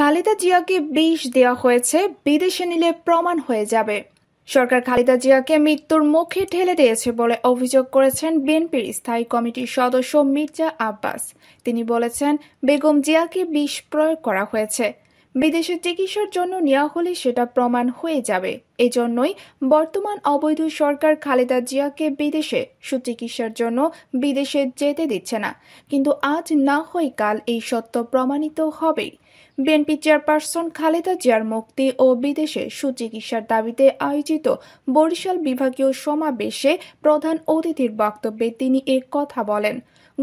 খালেদা জিয়াকে বিষ দেওয়া হয়েছে বিদেশে নিলে প্রমাণ হয়ে যাবে সরকার খালেদা জিয়াকে মৃত্যুর মুখে ঠেলে দিয়েছে বলে অভিযোগ করেছেন বিএনপির স্থায়ী কমিটির সদস্য মির্জা আব্বাস তিনি বলেছেন বেগম জিয়াকে বিষ প্রয়োগ করা হয়েছে বিদেশে চিকিৎসার জন্য নেওয়া হলে সেটা প্রমাণ হয়ে যাবে এজন্যই বর্তমান অবৈধ সরকার খালেদা জিয়াকে বিদেশে সুচিকিৎসার জন্য বিদেশে যেতে দিচ্ছে না কিন্তু আজ না হয় কাল এই সত্য প্রমাণিত হবেই বিএনপি চেয়ারপারসন খালেদা জিয়ার মুক্তি ও বিদেশে সুচিকিৎসার দাবিতে আয়োজিত বরিশাল বিভাগীয় সমাবেশে প্রধান অতিথির বক্তব্যে তিনি এ কথা বলেন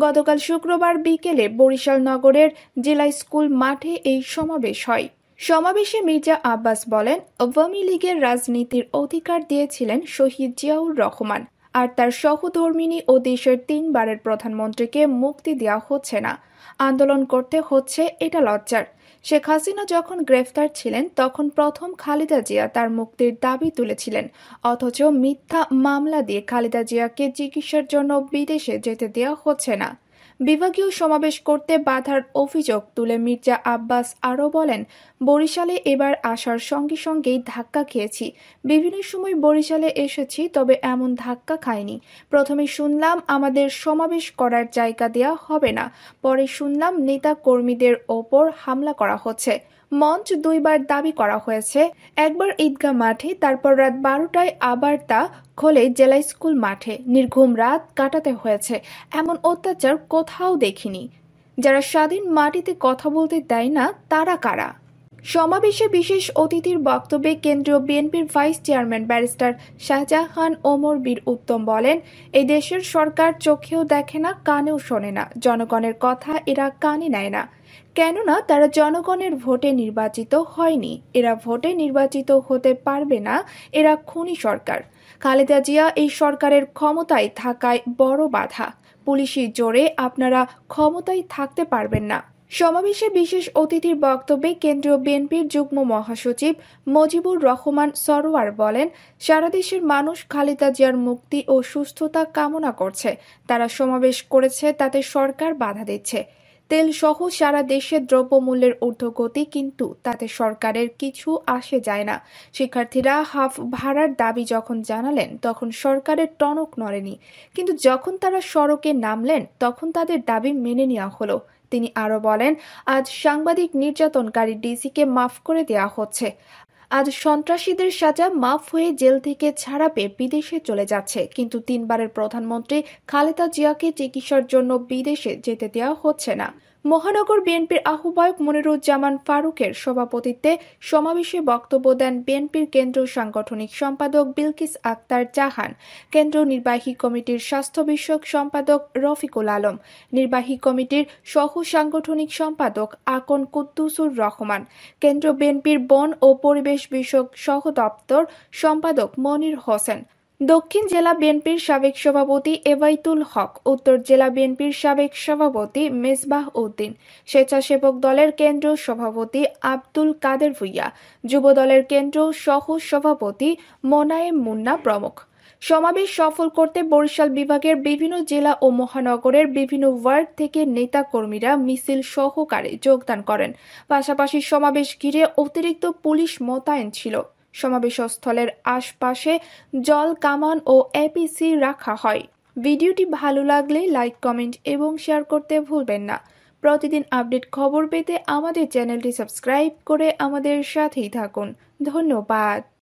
গতকাল শুক্রবার বিকেলে বরিশাল নগরের জেলা স্কুল মাঠে এই সমাবেশ হয় সমাবেশে মির্জা আব্বাস বলেন আওয়ামী লীগের রাজনীতির অধিকার দিয়েছিলেন শহীদ জিয়াউর রহমান আর তার সহধর্মিনী ও দেশের তিনবারের প্রধানমন্ত্রীকে মুক্তি দেওয়া হচ্ছে না আন্দোলন করতে হচ্ছে এটা লজ্জার শেখ হাসিনা যখন গ্রেফতার ছিলেন তখন প্রথম খালেদা জিয়া তার মুক্তির দাবি তুলেছিলেন অথচ মিথ্যা মামলা দিয়ে খালেদা জিয়াকে চিকিৎসার জন্য বিদেশে যেতে দেওয়া হচ্ছে না বিভাগীয় সমাবেশ করতে বাধার অভিযোগ তুলে মির্জা আব্বাস আরও বলেন বরিশালে এবার আসার সঙ্গে সঙ্গেই ধাক্কা খেয়েছি বিভিন্ন সময় বরিশালে এসেছি তবে এমন ধাক্কা খাইনি প্রথমে শুনলাম আমাদের সমাবেশ করার জায়গা দেওয়া হবে না পরে শুনলাম নেতা কর্মীদের ওপর হামলা করা হচ্ছে মঞ্চ দুইবার দাবি করা হয়েছে একবার ঈদগাহ মাঠে তারপর রাত বারোটায় আবার তা খোলে জেলা স্কুল মাঠে নির্ঘুম রাত কাটাতে হয়েছে এমন অত্যাচার কোথাও দেখিনি যারা স্বাধীন মাটিতে কথা বলতে দেয় না তারা কারা সমাবেশে বিশেষ অতিথির বক্তব্যে কেন্দ্রীয় বিএনপির vice chairman barrister Shahjahan Omar Bir Uttam বলেন এই দেশের সরকার চোখেও দেখে না কানেও শোনে না জনগণের কথা এরা কানে নেয় না কেননা তারা জনগণের ভোটে নির্বাচিত হয়নি এরা ভোটে নির্বাচিত হতে পারবে না এরা খুনি সরকার খালেদা জিয়া এই সরকারের ক্ষমতায় থাকায় বড় বাধা পুলিশি জোরে আপনারা ক্ষমতায় থাকতে পারবেন না সমাবেশে বিশেষ অতিথির বক্তব্যে কেন্দ্রীয় বিএনপির যুগ্ম মহাসচিব মজিবুর রহমান সরোয়ার বলেন সারা দেশের মানুষ খালেদা জিয়ার মুক্তি ও সুস্থতা কামনা করছে তারা সমাবেশ করেছে তাতে সরকার বাধা দিচ্ছে তেল সহ সারা দেশে দ্রব্যমূল্যের ঊর্ধ্বগতি কিন্তু তাতে সরকারের কিছু আসে যায় না শিক্ষার্থীরা হাফ ভাড়ার দাবি যখন জানালেন তখন সরকারের টনক নড়েনি কিন্তু যখন তারা সড়কে নামলেন তখন তাদের দাবি মেনে নেওয়া হলো তিনি আরো বলেন আজ সাংবাদিক নির্যাতনকারী ডিসিকে মাফ করে দেয়া হচ্ছে আজ সন্ত্রাসীদের সাজা মাফ হয়ে জেল থেকে ছাড়া পেয়ে বিদেশে চলে যাচ্ছে কিন্তু তিনবারের প্রধানমন্ত্রী খালেদা জিয়াকে চিকিৎসার জন্য বিদেশে যেতে দেওয়া হচ্ছে না মহানগর বিএনপির আহ্বায়ক মনিরুজ্জামান ফারুকের সভাপতিত্বে সমাবেশে বক্তব্য দেন বিএনপির কেন্দ্র সাংগঠনিক সম্পাদক বিলকিস আক্তার জাহান কেন্দ্রীয় নির্বাহী কমিটির স্বাস্থ্য বিষয়ক সম্পাদক রফিকুল আলম নির্বাহী কমিটির সহ সাংগঠনিক সম্পাদক আকন কুদ্দুসুর রহমান কেন্দ্র বিএনপির বন ও পরিবেশ বিষয়ক সহ দপ্তর সম্পাদক মনির হোসেন দক্ষিণ জেলা বিএনপির সাবেক সভাপতি এবাইতুল হক উত্তর জেলা বিএনপির সাবেক সভাপতি মেজবাহ উদ্দিন স্বেচ্ছাসেবক দলের কেন্দ্র সভাপতি আব্দুল কাদের ভুইয়া যুব দলের কেন্দ্র সহ সভাপতি মোনায়েম মুন্না প্রমুখ সমাবেশ সফল করতে বরিশাল বিভাগের বিভিন্ন জেলা ও মহানগরের বিভিন্ন ওয়ার্ড থেকে নেতা কর্মীরা মিছিল সহকারে যোগদান করেন পাশাপাশি সমাবেশ ঘিরে অতিরিক্ত পুলিশ মোতায়েন ছিল সমাবেশস্থলের আশপাশে জল কামান ও এপিসি রাখা হয় ভিডিওটি ভালো লাগলে লাইক কমেন্ট এবং শেয়ার করতে ভুলবেন না প্রতিদিন আপডেট খবর পেতে আমাদের চ্যানেলটি সাবস্ক্রাইব করে আমাদের সাথেই থাকুন ধন্যবাদ